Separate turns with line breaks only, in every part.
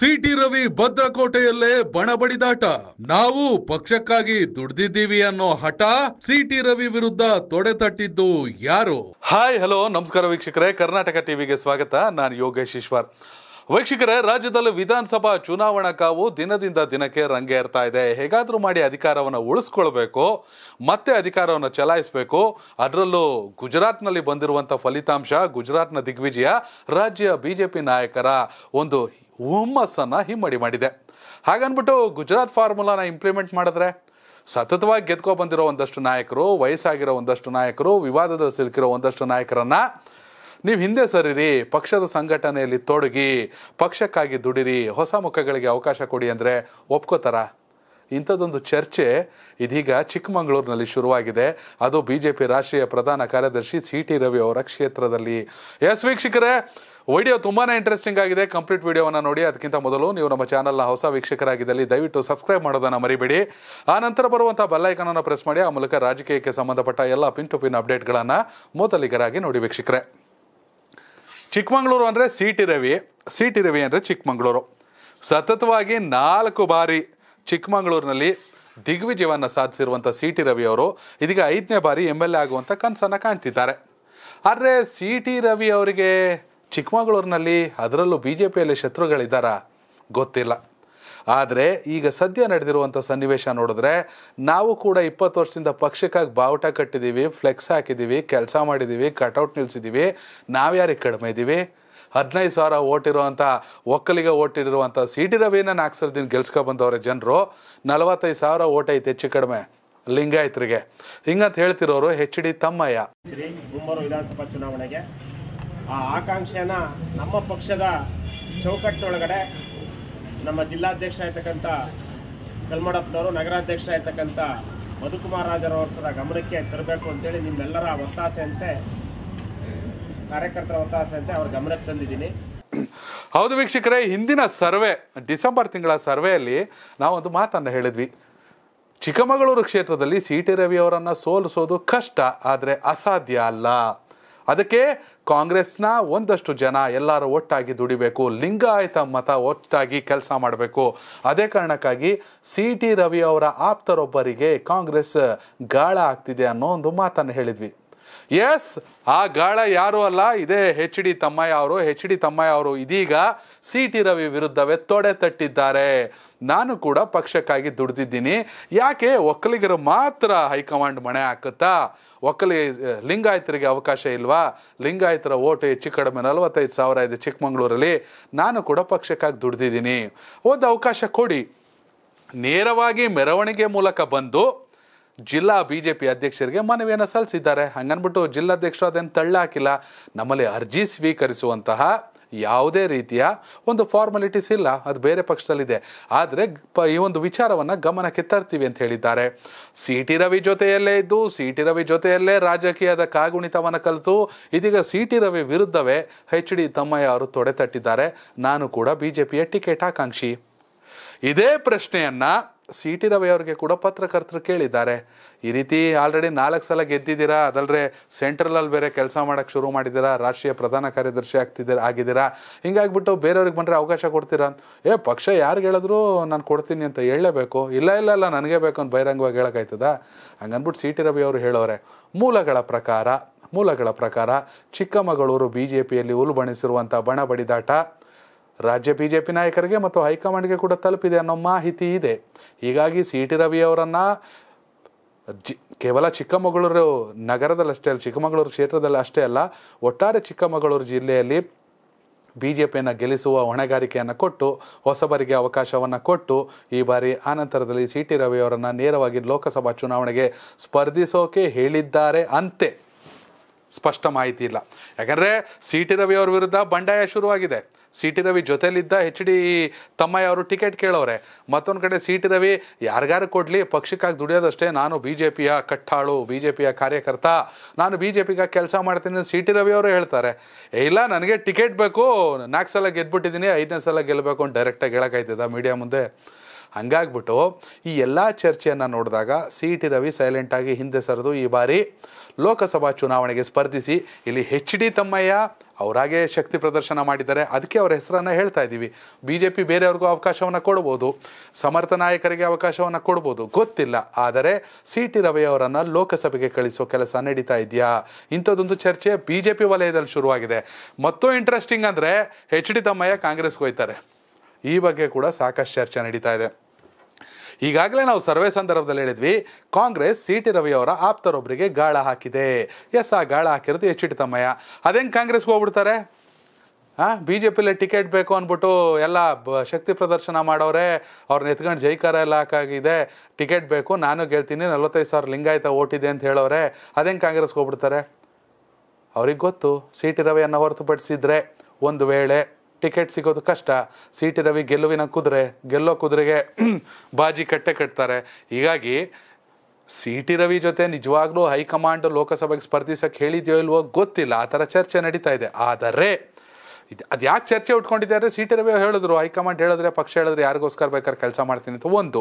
city Ravi ಭದ್ರಕೋಟೆಯಲ್ಲೇ ಬಣ ನಾವು ಪಕ್ಷಕ್ಕಾಗಿ ದುಡ್ದಿದ್ದೀವಿ ಅನ್ನೋ ಹಠ ಸಿಟಿ ರವಿ ವಿರುದ್ಧ ತೊಡೆ ತಟ್ಟಿದ್ದು ಯಾರು ಹಾಯ್ ಹಲೋ ನಮಸ್ಕಾರ ವೀಕ್ಷಕರೇ ಕರ್ನಾಟಕ ಟಿವಿಗೆ ಸ್ವಾಗತ ನಾನು ಯೋಗೇಶ್ ಈಶ್ವರ್ ವೀಕ್ಷಕರೇ ರಾಜ್ಯದಲ್ಲಿ ವಿಧಾನಸಭಾ ಚುನಾವಣಾ ಕಾವು ದಿನದಿಂದ ದಿನಕ್ಕೆ ರಂಗೇರ್ತಾ ಇದೆ ಹೇಗಾದರೂ ಮಾಡಿ ಅಧಿಕಾರವನ್ನು ಉಳಿಸ್ಕೊಳ್ಬೇಕು ಮತ್ತೆ ಅಧಿಕಾರವನ್ನು ಚಲಾಯಿಸಬೇಕು ಅದರಲ್ಲೂ ಗುಜರಾತ್ನಲ್ಲಿ ಬಂದಿರುವಂಥ ಫಲಿತಾಂಶ ಗುಜರಾತ್ನ ದಿಗ್ವಿಜಯ ರಾಜ್ಯ ಬಿಜೆಪಿ ನಾಯಕರ ಒಂದು ಹುಮ್ಮಸ್ಸನ್ನು ಹಿಮ್ಮಡಿ ಮಾಡಿದೆ ಹಾಗನ್ಬಿಟ್ಟು ಗುಜರಾತ್ ಫಾರ್ಮುಲಾನ ಇಂಪ್ಲಿಮೆಂಟ್ ಮಾಡಿದ್ರೆ ಸತತವಾಗಿ ಗೆದ್ಕೊ ಬಂದಿರೋ ಒಂದಷ್ಟು ನಾಯಕರು ವಯಸ್ಸಾಗಿರೋ ಒಂದಷ್ಟು ನಾಯಕರು ವಿವಾದದಲ್ಲಿ ಸಿಲುಕಿರೋ ಒಂದಷ್ಟು ನಾಯಕರನ್ನು ನೀವು ಹಿಂದೆ ಸರಿರಿ ಪಕ್ಷದ ಸಂಘಟನೆಯಲ್ಲಿ ತೊಡಗಿ ಪಕ್ಷಕ್ಕಾಗಿ ದುಡಿರಿ ಹೊಸ ಮುಖಗಳಿಗೆ ಅವಕಾಶ ಕೊಡಿ ಅಂದರೆ ಒಪ್ಕೋತಾರ ಇಂಥದ್ದೊಂದು ಚರ್ಚೆ ಇದೀಗ ಚಿಕ್ಕಮಗಳೂರಿನಲ್ಲಿ ಶುರುವಾಗಿದೆ ಅದು ಬಿ ಜೆ ಪಿ ರಾಷ್ಟ್ರೀಯ ಪ್ರಧಾನ ಕಾರ್ಯದರ್ಶಿ ಸಿ ಟಿ ರವಿ ಅವರ ಕ್ಷೇತ್ರದಲ್ಲಿ ಎಸ್ ವೀಕ್ಷಕರೇ ವಿಡಿಯೋ ತುಂಬಾ ಇಂಟ್ರೆಸ್ಟಿಂಗ್ ಆಗಿದೆ ಕಂಪ್ಲೀಟ್ ವಿಡಿಯೋವನ್ನು ನೋಡಿ ಅದಕ್ಕಿಂತ ಮೊದಲು ನೀವು ನಮ್ಮ ಚಾನೆಲ್ನ ಹೊಸ ವೀಕ್ಷಕರಾಗಿದ್ದಲ್ಲಿ ದಯವಿಟ್ಟು ಸಬ್ಸ್ಕ್ರೈಬ್ ಮಾಡೋದನ್ನು ಮರಿಬೇಡಿ ಆ ನಂತರ ಬರುವಂಥ ಬೆಲ್ಲೈಕನನ್ನು ಪ್ರೆಸ್ ಮಾಡಿ ಆ ಮೂಲಕ ರಾಜಕೀಯಕ್ಕೆ ಸಂಬಂಧಪಟ್ಟ ಎಲ್ಲ ಪಿನ್ ಟು ಪಿನ್ ಅಪ್ಡೇಟ್ಗಳನ್ನು ಮೊದಲಿಗರಾಗಿ ನೋಡಿ ವೀಕ್ಷಕರೇ ಚಿಕ್ಕಮಗಳೂರು ಅಂದರೆ C T Ravi C T Ravi ಅಂದರೆ ಚಿಕ್ಕಮಗಳೂರು ಸತತವಾಗಿ ನಾಲ್ಕು ಬಾರಿ ಚಿಕ್ಕಮಗಳೂರಿನಲ್ಲಿ ದಿಗ್ವಿಜಯವನ್ನು ಸಾಧಿಸಿರುವಂಥ ಸಿ ಟಿ ರವಿ ಅವರು ಇದೀಗ ಐದನೇ ಬಾರಿ ಎಮ್ ಎಲ್ ಎ ಆಗುವಂಥ ಕನಸನ್ನು ಕಾಣ್ತಿದ್ದಾರೆ ಆದರೆ ಸಿ ಟಿ ರವಿ ಅವರಿಗೆ ಚಿಕ್ಕಮಗಳೂರಿನಲ್ಲಿ ಅದರಲ್ಲೂ ಬಿ ಜೆ ಪಿಯಲ್ಲಿ ಶತ್ರುಗಳಿದ್ದಾರಾ ಗೊತ್ತಿಲ್ಲ ಆದರೆ ಈಗ ಸದ್ಯ ನಡೆದಿರುವಂಥ ಸನ್ನಿವೇಶ ನೋಡಿದ್ರೆ ನಾವು ಕೂಡ ಇಪ್ಪತ್ತು ವರ್ಷದಿಂದ ಪಕ್ಷಕ್ಕಾಗಿ ಬಾವುಟ ಕಟ್ಟಿದ್ದೀವಿ ಫ್ಲೆಕ್ಸ್ ಹಾಕಿದ್ದೀವಿ ಕೆಲಸ ಮಾಡಿದ್ದೀವಿ ಕಟೌಟ್ ನಿಲ್ಸಿದ್ದೀವಿ ನಾವು ಯಾರಿಗೆ ಕಡಿಮೆ ಇದ್ದೀವಿ ಹದಿನೈದು ಸಾವಿರ ಓಟಿರುವಂಥ ಒಕ್ಕಲಿಗೆ ಓಟಿರುವಂಥ ಸಿ ರವಿನ ನಾಲ್ಕು ಸಲದಿಂದ ಗೆಲ್ಸ್ಕೊ ಬಂದವ್ರೆ ಜನರು ನಲವತ್ತೈದು ಸಾವಿರ ಓಟ್ ಐತೆ ಹೆಚ್ಚು ಕಡಿಮೆ ಲಿಂಗಾಯತರಿಗೆ ಹಿಂಗಂತ ಹೇಳ್ತಿರೋರು ಹೆಚ್ ಡಿ ತಮ್ಮಯ್ಯ ಮುಂಬರುವ ವಿಧಾನಸಭಾ ಚುನಾವಣೆಗೆ ಆ ಆಕಾಂಕ್ಷೆನ ನಮ್ಮ ಪಕ್ಷದ ಚೌಕಟ್ಟಿನೊಳಗಡೆ ನಮ್ಮ ಜಿಲ್ಲಾಧ್ಯಕ್ಷರಾಗಿರ್ತಕ್ಕಂಥ ಕಲ್ಮಡಪ್ಪನವರು ನಗರಾಧ್ಯಕ್ಷರಾಗಿರ್ತಕ್ಕಂಥ ಮಧುಕುಮಾರ್ ರಾಜರವರ್ಸರ ಗಮನಕ್ಕೆ ತರಬೇಕು ಅಂತೇಳಿ ನಿಮ್ಮೆಲ್ಲರ ಅಂತೆ ಕಾರ್ಯಕರ್ತರ ಅಂತೆ ಅವ್ರ ಗಮನಕ್ಕೆ ತಂದಿದ್ದೀನಿ ಹೌದು ವೀಕ್ಷಕರೇ ಹಿಂದಿನ ಸರ್ವೆ ಡಿಸೆಂಬರ್ ತಿಂಗಳ ಸರ್ವೆಯಲ್ಲಿ ನಾವೊಂದು ಮಾತನ್ನು ಹೇಳಿದ್ವಿ ಚಿಕ್ಕಮಗಳೂರು ಕ್ಷೇತ್ರದಲ್ಲಿ ಸಿ ಟಿ ರವಿಯವರನ್ನು ಸೋಲಿಸೋದು ಕಷ್ಟ ಆದರೆ ಅಸಾಧ್ಯ ಅಲ್ಲ ಅದಕ್ಕೆ ಕಾಂಗ್ರೆಸ್ನ ಒಂದಷ್ಟು ಜನ ಎಲ್ಲರೂ ಒಟ್ಟಾಗಿ ದುಡಿಬೇಕು ಲಿಂಗಾಯತ ಮತ ಒಟ್ಟಾಗಿ ಕೆಲಸ ಮಾಡಬೇಕು ಅದೇ ಕಾರಣಕ್ಕಾಗಿ ಸಿ ಟಿ ರವಿ ಅವರ ಆಪ್ತರೊಬ್ಬರಿಗೆ ಕಾಂಗ್ರೆಸ್ ಗಾಳ ಆಗ್ತಿದೆ ಅನ್ನೋ ಒಂದು ಮಾತನ್ನು ಹೇಳಿದ್ವಿ ಎಸ್ ಆ ಗಾಳ ಯಾರು ಅಲ್ಲ ಇದೇ ಹೆಚ್ ಡಿ ತಮ್ಮಯ್ಯ ಅವರು ಹೆಚ್ ಡಿ ತಮ್ಮಯ್ಯ ಅವರು ಇದೀಗ ಸಿ ಟಿ ರವಿ ವಿರುದ್ಧವೇ ತೊಡೆ ತಟ್ಟಿದ್ದಾರೆ ನಾನು ಕೂಡ ಪಕ್ಷಕ್ಕಾಗಿ ದುಡ್ದಿದ್ದೀನಿ ಯಾಕೆ ಒಕ್ಕಲಿಗರು ಮಾತ್ರ ಹೈಕಮಾಂಡ್ ಮಣೆ ಹಾಕುತ್ತಾ ಒಕ್ಕಲಿ ಲಿಂಗಾಯತರಿಗೆ ಅವಕಾಶ ಇಲ್ವಾ ಲಿಂಗಾಯತರ ಓಟು ಹೆಚ್ಚು ಕಡಿಮೆ ನಲವತ್ತೈದು ಸಾವಿರ ಇದೆ ಚಿಕ್ಕಮಗಳೂರಲ್ಲಿ ನಾನು ಕೂಡ ಪಕ್ಷಕ್ಕಾಗಿ ದುಡ್ದಿದ್ದೀನಿ ಒಂದು ಅವಕಾಶ ಕೊಡಿ ನೇರವಾಗಿ ಮೆರವಣಿಗೆ ಮೂಲಕ ಬಂದು ಜಿಲ್ಲಾ ಬಿ ಜೆ ಪಿ ಅಧ್ಯಕ್ಷರಿಗೆ ಮನವಿಯನ್ನು ಸಲ್ಲಿಸಿದ್ದಾರೆ ಹಂಗನ್ಬಿಟ್ಟು ಜಿಲ್ಲಾಧ್ಯಕ್ಷರು ಅದನ್ನು ತಳ್ಳಾಕಿಲ್ಲ ನಮ್ಮಲ್ಲಿ ಅರ್ಜಿ ಸ್ವೀಕರಿಸುವಂತಹ ಯಾವುದೇ ರೀತಿಯ ಒಂದು ಫಾರ್ಮಾಲಿಟೀಸ್ ಇಲ್ಲ ಅದು ಬೇರೆ ಪಕ್ಷದಲ್ಲಿದೆ ಆದರೆ ಪ ಈ ಒಂದು ವಿಚಾರವನ್ನು ಗಮನಕ್ಕೆ ತರ್ತೀವಿ ಅಂತ ಹೇಳಿದ್ದಾರೆ ಸಿ ಟಿ ರವಿ ಜೊತೆಯಲ್ಲೇ ಇದ್ದು ಸಿ ಟಿ ರವಿ ಜೊತೆಯಲ್ಲೇ ರಾಜಕೀಯದ ಕಾಗುಣಿತವನ್ನು ಕಲಿತು ಇದೀಗ ಸಿ ಟಿ ರವಿ ವಿರುದ್ಧವೇ ಹೆಚ್ ಡಿ ತಮ್ಮಯ್ಯ ಅವರು ತೊಡೆತಟ್ಟಿದ್ದಾರೆ ನಾನು ಕೂಡ ಬಿ ಜೆ ಪಿಯ ಟಿಕೆಟ್ ಆಕಾಂಕ್ಷಿ ಇದೇ ಪ್ರಶ್ನೆಯನ್ನು ಸಿ ಟಿ ರವಿ ಅವರಿಗೆ ಕೂಡ ಪತ್ರಕರ್ತರು ಕೇಳಿದ್ದಾರೆ ಈ ರೀತಿ ಆಲ್ರೆಡಿ ನಾಲ್ಕು ಸಲ ಗೆದ್ದಿದ್ದೀರಾ ಅದಲ್ಲದೆ ಸೆಂಟ್ರಲಲ್ಲಿ ಬೇರೆ ಕೆಲಸ ಮಾಡೋಕ್ಕೆ ಶುರು ಮಾಡಿದ್ದೀರಾ ರಾಷ್ಟ್ರೀಯ ಪ್ರಧಾನ ಕಾರ್ಯದರ್ಶಿ ಆಗ್ತಿದ್ದೀರ ಆಗಿದ್ದೀರಾ ಹಿಂಗಾಗ್ಬಿಟ್ಟು ಬೇರೆಯವ್ರಿಗೆ ಬಂದರೆ ಅವಕಾಶ ಕೊಡ್ತೀರಾ ಏ ಪಕ್ಷ ಯಾರಿಗೆ ಹೇಳಿದ್ರು ನಾನು ಕೊಡ್ತೀನಿ ಅಂತ ಹೇಳಲೇಬೇಕು ಇಲ್ಲ ಇಲ್ಲ ಇಲ್ಲ ನನಗೆ ಬೇಕು ಅಂತ ಬಹಿರಂಗವಾಗಿ ಹೇಳೋಕ್ಕಾಯ್ತದ ಹಂಗನ್ಬಿಟ್ಟು ಸಿ ಟಿ ರವಿ ಅವರು ಹೇಳೋರೆ ಮೂಲಗಳ ಪ್ರಕಾರ ಮೂಲಗಳ ಪ್ರಕಾರ ಚಿಕ್ಕಮಗಳೂರು ಬಿ ಜೆ ಪಿಯಲ್ಲಿ ಉಲ್ಬಣಿಸಿರುವಂಥ ಬಣ ಬಡಿದಾಟ ರಾಜ್ಯ ಬಿ ಜೆ ಪಿ ನಾಯಕರಿಗೆ ಮತ್ತು ಹೈಕಮಾಂಡ್ಗೆ ಕೂಡ ತಲುಪಿದೆ ಅನ್ನೋ ಮಾಹಿತಿ ಇದೆ ಹೀಗಾಗಿ ಸಿ ಟಿ ರವಿಯವರನ್ನು ಜಿ ಕೇವಲ ಚಿಕ್ಕಮಗಳೂರು ನಗರದಲ್ಲಷ್ಟೇ ಅಲ್ಲ ಚಿಕ್ಕಮಗಳೂರು ಕ್ಷೇತ್ರದಲ್ಲಿ ಅಷ್ಟೇ ಅಲ್ಲ ಒಟ್ಟಾರೆ ಚಿಕ್ಕಮಗಳೂರು ಜಿಲ್ಲೆಯಲ್ಲಿ ಬಿ ಜೆ ಪಿಯನ್ನು ಗೆಲ್ಲಿಸುವ ಹೊಣೆಗಾರಿಕೆಯನ್ನು ಕೊಟ್ಟು ಹೊಸಬರಿಗೆ ಅವಕಾಶವನ್ನು ಕೊಟ್ಟು ಈ ಬಾರಿ ಆನಂತರದಲ್ಲಿ ಸಿ ಟಿ ರವಿಯವರನ್ನು ನೇರವಾಗಿ ಲೋಕಸಭಾ ಚುನಾವಣೆಗೆ ಸ್ಪರ್ಧಿಸೋಕೆ ಹೇಳಿದ್ದಾರೆ ಅಂತೆ ಸ್ಪಷ್ಟ ಮಾಹಿತಿ ಇಲ್ಲ ಯಾಕಂದರೆ ಸಿ ಟಿ ರವಿಯವರ ವಿರುದ್ಧ ಬಂಡಾಯ ಶುರುವಾಗಿದೆ ಸಿ ಟಿ ರವಿ ಜೊತೆಯಲ್ಲಿದ್ದ ಎಚ್ ಡಿ ತಮ್ಮಯ್ಯ ಅವರು ಟಿಕೆಟ್ ಕೇಳೋರೆ ಮತ್ತೊಂದು ಕಡೆ ಸಿ ಟಿ ರವಿ ಯಾರಿಗಾರು ಕೊಡಲಿ ಪಕ್ಷಕ್ಕಾಗಿ ದುಡಿಯೋದಷ್ಟೇ ನಾನು ಬಿ ಜೆ ಪಿಯ ಕಟ್ಟಾಳು ಬಿ ಜೆ ಪಿಯ ಕಾರ್ಯಕರ್ತ ನಾನು ಬಿ ಜೆ ಪಿಗಾಗಿ ಕೆಲಸ ಮಾಡ್ತೀನಿ ಸಿ ಟಿ ರವಿ ಅವರು ಹೇಳ್ತಾರೆ ಇಲ್ಲ ನನಗೆ ಟಿಕೆಟ್ ಬೇಕು ನಾಲ್ಕು ಸಲ ಗೆದ್ಬಿಟ್ಟಿದ್ದೀನಿ ಐದನೇ ಸಲ ಗೆಲ್ಲಬೇಕು ಅಂತ ಡೈರೆಕ್ಟಾಗಿ ಹೇಳೋಕ್ಕಾಯ್ತದ ಮೀಡಿಯಾ ಮುಂದೆ ಹಂಗಾಗ್ಬಿಟ್ಟು ಈ ಎಲ್ಲ ಚರ್ಚೆಯನ್ನು ನೋಡಿದಾಗ ಸಿ ಟಿ ರವಿ ಸೈಲೆಂಟಾಗಿ ಹಿಂದೆ ಸರಿದು ಈ ಬಾರಿ ಲೋಕಸಭಾ ಚುನಾವಣೆಗೆ ಸ್ಪರ್ಧಿಸಿ ಇಲ್ಲಿ ಹೆಚ್ ಡಿ ತಮ್ಮಯ್ಯ ಅವರಾಗೆ ಶಕ್ತಿ ಪ್ರದರ್ಶನ ಮಾಡಿದ್ದಾರೆ ಅದಕ್ಕೆ ಅವರ ಹೆಸರನ್ನು ಹೇಳ್ತಾ ಇದ್ದೀವಿ ಬಿ ಜೆ ಪಿ ಬೇರೆಯವ್ರಿಗೂ ಅವಕಾಶವನ್ನು ಕೊಡ್ಬೋದು ಸಮರ್ಥ ನಾಯಕರಿಗೆ ಅವಕಾಶವನ್ನು ಕೊಡ್ಬೋದು ಗೊತ್ತಿಲ್ಲ ಆದರೆ ಸಿ ಟಿ ರವಿ ಅವರನ್ನು ಲೋಕಸಭೆಗೆ ಕಳಿಸೋ ಕೆಲಸ ನಡೀತಾ ಇದೆಯಾ ಇಂಥದ್ದೊಂದು ಚರ್ಚೆ ಬಿ ಜೆ ಪಿ ವಲಯದಲ್ಲಿ ಶುರುವಾಗಿದೆ ಮತ್ತೂ ಇಂಟ್ರೆಸ್ಟಿಂಗ್ ಅಂದರೆ ಹೆಚ್ ಡಿ ತಮ್ಮಯ್ಯ ಕಾಂಗ್ರೆಸ್ಗೆ ಹೋಯ್ತಾರೆ ಈ ಬಗ್ಗೆ ಕೂಡ ಸಾಕಷ್ಟು ಚರ್ಚೆ ನಡೀತಾ ಇದೆ ಈಗಾಗಲೇ ನಾವು ಸರ್ವೆ ಸಂದರ್ಭದಲ್ಲಿ ಹೇಳಿದ್ವಿ ಕಾಂಗ್ರೆಸ್ ಸಿ ಟಿ ರವಿಯವರ ಆಪ್ತರೊಬ್ಬರಿಗೆ ಗಾಳ ಹಾಕಿದೆ ಎಸ್ ಆ ಗಾಳ ಹಾಕಿರೋದು ಹೆಚ್ಚಿಟ್ಟು ತಮ್ಮಯ್ಯ ಅದೇಂಗೆ ಕಾಂಗ್ರೆಸ್ಗೆ ಹೋಗ್ಬಿಡ್ತಾರೆ ಹಾಂ ಬಿ ಜೆ ಪಿಲಿ ಟಿಕೆಟ್ ಬೇಕು ಅಂದ್ಬಿಟ್ಟು ಎಲ್ಲ ಬ ಶಕ್ತಿ ಪ್ರದರ್ಶನ ಮಾಡೋರೆ ಅವ್ರನ್ನ ಎತ್ಕೊಂಡು ಜೈಕಾರ ಎಲ್ಲ ಹಾಕಾಗಿದೆ ಟಿಕೆಟ್ ಬೇಕು ನಾನು ಗೆಲ್ತೀನಿ ನಲ್ವತ್ತೈದು ಸಾವಿರ ಲಿಂಗಾಯತ ಓಟಿದೆ ಅಂತ ಹೇಳೋರೆ ಅದೇಂಗೆ ಕಾಂಗ್ರೆಸ್ಗೆ ಹೋಗ್ಬಿಡ್ತಾರೆ ಅವ್ರಿಗೆ ಗೊತ್ತು ಸಿ ಟಿ ರವಿಯನ್ನು ಹೊರತುಪಡಿಸಿದ್ರೆ ಒಂದು ವೇಳೆ ಟಿಕೆಟ್ ಸಿಗೋದು ಕಷ್ಟ ಸಿ ಟಿ ರವಿ ಗೆಲುವಿನ ಕುದುರೆ ಗೆಲ್ಲೋ ಕುದುರೆಗೆ ಬಾಜಿ ಕಟ್ಟೆ ಕಟ್ತಾರೆ ಹೀಗಾಗಿ ಸಿ ಟಿ ರವಿ ಜೊತೆ ನಿಜವಾಗ್ಲೂ ಹೈಕಮಾಂಡ್ ಲೋಕಸಭೆಗೆ ಸ್ಪರ್ಧಿಸಕ್ಕೆ ಹೇಳಿದೆಯೋ ಇಲ್ವೋ ಗೊತ್ತಿಲ್ಲ ಆ ಥರ ಚರ್ಚೆ ನಡೀತಾ ಇದೆ ಆದರೆ ಇದು ಅದು ಯಾಕೆ ಚರ್ಚೆ ಉಟ್ಕೊಂಡಿದೆ ಅಂದರೆ ಸಿ ಟಿ ರವಿ ಹೇಳಿದ್ರು ಹೈಕಮಾಂಡ್ ಹೇಳಿದ್ರೆ ಪಕ್ಷ ಹೇಳಿದ್ರೆ ಯಾರಿಗೋಸ್ಕರ ಬೇಕಾದ್ರೆ ಕೆಲಸ ಮಾಡ್ತೀನಿ ಅಂತ ಒಂದು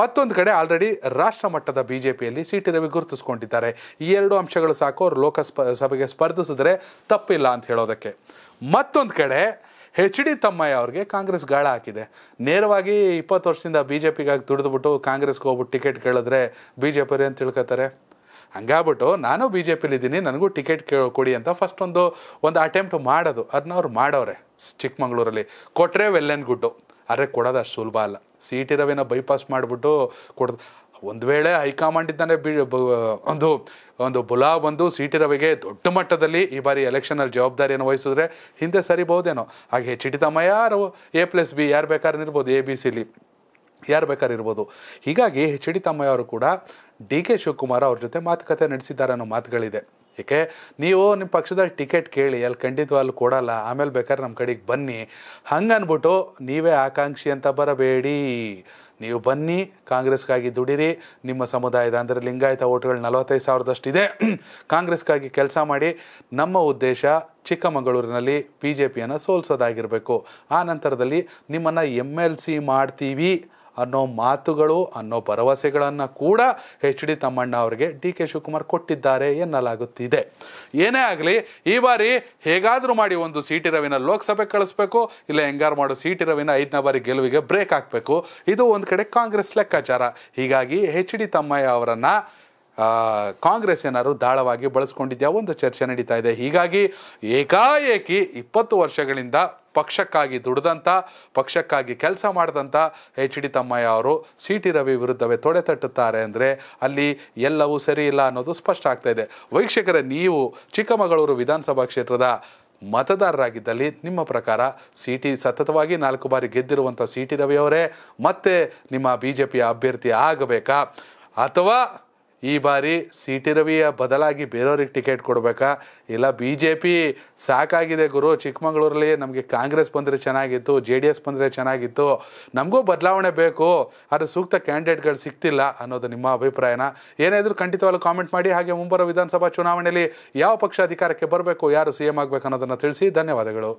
ಮತ್ತೊಂದು ಕಡೆ ಆಲ್ರೆಡಿ ರಾಷ್ಟ್ರ ಮಟ್ಟದ ಬಿ ಜೆ ಪಿಯಲ್ಲಿ ಸಿ ಟಿ ರವಿ ಗುರುತಿಸ್ಕೊಂಡಿದ್ದಾರೆ ಈ ಎರಡು ಅಂಶಗಳು ಸಾಕು ಅವರು ಲೋಕಸಭೆಗೆ ಸ್ಪರ್ಧಿಸಿದ್ರೆ ತಪ್ಪಿಲ್ಲ ಅಂತ ಹೇಳೋದಕ್ಕೆ ಮತ್ತೊಂದು ಕಡೆ ಎಚ್ ಡಿ ತಮ್ಮಯ್ಯ ಅವ್ರಿಗೆ ಕಾಂಗ್ರೆಸ್ ಗಾಳ ಹಾಕಿದೆ ನೇರವಾಗಿ ಇಪ್ಪತ್ತು ವರ್ಷದಿಂದ ಬಿ ಜೆ ಪಿಗಾಗಿ ದುಡಿದ್ಬಿಟ್ಟು ಕಾಂಗ್ರೆಸ್ಗೆ ಹೋಗ್ಬಿಟ್ಟು ಟಿಕೆಟ್ ಕೇಳಿದ್ರೆ ಬಿ ಜೆ ಪಿ ಅಂತ ತಿಳ್ಕೊತಾರೆ ಹಂಗಾಗ್ಬಿಟ್ಟು ನಾನು ಬಿ ಜೆ ಪಿಲಿದ್ದೀನಿ ನನಗೂ ಟಿಕೆಟ್ ಕೇಳಿ ಕೊಡಿ ಅಂತ ಫಸ್ಟ್ ಒಂದು ಒಂದು ಅಟೆಂಪ್ಟ್ ಮಾಡೋದು ಅದನ್ನ ಅವ್ರು ಮಾಡೋರೆ ಚಿಕ್ಕಮಂಗ್ಳೂರಲ್ಲಿ ಕೊಟ್ಟರೆ ವೆಲ್ ಆ್ಯಂಡ್ ಗುಡ್ಡು ಆದರೆ ಕೊಡೋದು ಅಷ್ಟು ಸುಲಭ ಅಲ್ಲ ಸೀಟ್ ಇರೋವೇನೋ ಬೈಪಾಸ್ ಮಾಡಿಬಿಟ್ಟು ಕೊಡೋದು ಒಂದು ವೇಳೆ ಇದ್ದಾನೆ ಬಿ ಒಂದು ಒಂದು ಬುಲಾವ್ ಬಂದು ಟಿ ರವಿಗೆ ದೊಡ್ಡ ಮಟ್ಟದಲ್ಲಿ ಈ ಬಾರಿ ಎಲೆಕ್ಷನಲ್ಲಿ ಜವಾಬ್ದಾರಿಯನ್ನು ವಹಿಸಿದ್ರೆ ಹಿಂದೆ ಸರಿಬಹುದೇನೋ ಹಾಗೆ ಹೆಚ್ ಡಿ ಯಾರು ಎ ಪ್ಲಸ್ ಬಿ ಯಾರು ಬೇಕಾದ್ರೆ ಇರ್ಬೋದು ಎ ಬಿ ಸಿಲಿ ಯಾರು ಬೇಕಾದ್ರೂ ಇರ್ಬೋದು ಹೀಗಾಗಿ ಎಚ್ ಡಿ ಅವರು ಕೂಡ ಡಿ ಕೆ ಶಿವಕುಮಾರ್ ಅವ್ರ ಜೊತೆ ಮಾತುಕತೆ ನಡೆಸಿದ್ದಾರೆ ಅನ್ನೋ ಮಾತುಗಳಿದೆ ಏಕೆ ನೀವು ನಿಮ್ಮ ಪಕ್ಷದಲ್ಲಿ ಟಿಕೆಟ್ ಕೇಳಿ ಅಲ್ಲಿ ಖಂಡಿತವಾಗ್ಲು ಕೊಡಲ್ಲ ಆಮೇಲೆ ಬೇಕಾದ್ರೆ ನಮ್ಮ ಕಡೆಗೆ ಬನ್ನಿ ಹಂಗೆ ನೀವೇ ಆಕಾಂಕ್ಷಿ ಅಂತ ಬರಬೇಡಿ ನೀವು ಬನ್ನಿ ಕಾಂಗ್ರೆಸ್ಗಾಗಿ ದುಡಿರಿ ನಿಮ್ಮ ಸಮುದಾಯದ ಅಂದರೆ ಲಿಂಗಾಯತ ಓಟ್ಗಳು ನಲವತ್ತೈದು ಸಾವಿರದಷ್ಟಿದೆ ಇದೆ ಕಾಂಗ್ರೆಸ್ಗಾಗಿ ಕೆಲಸ ಮಾಡಿ ನಮ್ಮ ಉದ್ದೇಶ ಚಿಕ್ಕಮಗಳೂರಿನಲ್ಲಿ ಬಿ ಜೆ ಪಿಯನ್ನು ಸೋಲ್ಸೋದಾಗಿರಬೇಕು ಆ ನಂತರದಲ್ಲಿ ನಿಮ್ಮನ್ನು ಎಮ್ ಎಲ್ ಸಿ ಮಾಡ್ತೀವಿ ಅನ್ನೋ ಮಾತುಗಳು ಅನ್ನೋ ಭರವಸೆಗಳನ್ನು ಕೂಡ ಎಚ್ ಡಿ ತಮ್ಮಣ್ಣ ಅವರಿಗೆ ಡಿ ಕೆ ಶಿವಕುಮಾರ್ ಕೊಟ್ಟಿದ್ದಾರೆ ಎನ್ನಲಾಗುತ್ತಿದೆ ಏನೇ ಆಗಲಿ ಈ ಬಾರಿ ಹೇಗಾದರೂ ಮಾಡಿ ಒಂದು ಸಿ ರವಿನ ಲೋಕಸಭೆ ಕಳಿಸ್ಬೇಕು ಇಲ್ಲ ಹೆಂಗಾರು ಮಾಡೋ ಸಿ ರವಿನ ಐದನೇ ಬಾರಿ ಗೆಲುವಿಗೆ ಬ್ರೇಕ್ ಹಾಕಬೇಕು ಇದು ಒಂದು ಕಡೆ ಕಾಂಗ್ರೆಸ್ ಲೆಕ್ಕಾಚಾರ ಹೀಗಾಗಿ ಎಚ್ ಡಿ ತಮ್ಮಯ್ಯ ಅವರನ್ನು ಕಾಂಗ್ರೆಸ್ ಏನಾದ್ರು ದಾಳವಾಗಿ ಬಳಸ್ಕೊಂಡಿದ್ಯಾ ಒಂದು ಚರ್ಚೆ ನಡೀತಾ ಇದೆ ಹೀಗಾಗಿ ಏಕಾಏಕಿ ಇಪ್ಪತ್ತು ವರ್ಷಗಳಿಂದ ಪಕ್ಷಕ್ಕಾಗಿ ದುಡ್ದಂಥ ಪಕ್ಷಕ್ಕಾಗಿ ಕೆಲಸ ಮಾಡಿದಂಥ ಎಚ್ ಡಿ ತಮ್ಮಯ್ಯ ಅವರು ಸಿ ಟಿ ರವಿ ವಿರುದ್ಧವೇ ತೊಡೆ ತಟ್ಟುತ್ತಾರೆ ಅಂದರೆ ಅಲ್ಲಿ ಎಲ್ಲವೂ ಸರಿ ಇಲ್ಲ ಅನ್ನೋದು ಸ್ಪಷ್ಟ ಆಗ್ತಾ ಇದೆ ವೀಕ್ಷಕರೇ ನೀವು ಚಿಕ್ಕಮಗಳೂರು ವಿಧಾನಸಭಾ ಕ್ಷೇತ್ರದ ಮತದಾರರಾಗಿದ್ದಲ್ಲಿ ನಿಮ್ಮ ಪ್ರಕಾರ ಸಿ ಟಿ ಸತತವಾಗಿ ನಾಲ್ಕು ಬಾರಿ ಗೆದ್ದಿರುವಂಥ ಸಿ ಟಿ ರವಿಯವರೇ ಮತ್ತೆ ನಿಮ್ಮ ಬಿ ಜೆ ಪಿಯ ಅಭ್ಯರ್ಥಿ ಆಗಬೇಕಾ ಅಥವಾ ಈ ಬಾರಿ ಸಿ ಟಿ ರವಿಯ ಬದಲಾಗಿ ಬೇರೆಯವ್ರಿಗೆ ಟಿಕೆಟ್ ಕೊಡಬೇಕಾ ಇಲ್ಲ ಬಿ ಜೆ ಪಿ ಸಾಕಾಗಿದೆ ಗುರು ಚಿಕ್ಕಮಗಳೂರಲ್ಲಿ ನಮಗೆ ಕಾಂಗ್ರೆಸ್ ಬಂದರೆ ಚೆನ್ನಾಗಿತ್ತು ಜೆ ಡಿ ಎಸ್ ಬಂದರೆ ಚೆನ್ನಾಗಿತ್ತು ನಮಗೂ ಬದಲಾವಣೆ ಬೇಕು ಆದರೆ ಸೂಕ್ತ ಕ್ಯಾಂಡಿಡೇಟ್ಗಳು ಸಿಗ್ತಿಲ್ಲ ಅನ್ನೋದು ನಿಮ್ಮ ಅಭಿಪ್ರಾಯನ ಏನಾದರೂ ಖಂಡಿತವಾಗ್ಲೂ ಕಾಮೆಂಟ್ ಮಾಡಿ ಹಾಗೆ ಮುಂಬರೋ ವಿಧಾನಸಭಾ ಚುನಾವಣೆಯಲ್ಲಿ ಯಾವ ಪಕ್ಷ ಅಧಿಕಾರಕ್ಕೆ ಬರಬೇಕು ಯಾರು ಸಿ ಎಂ ಆಗಬೇಕು ಅನ್ನೋದನ್ನು ತಿಳಿಸಿ ಧನ್ಯವಾದಗಳು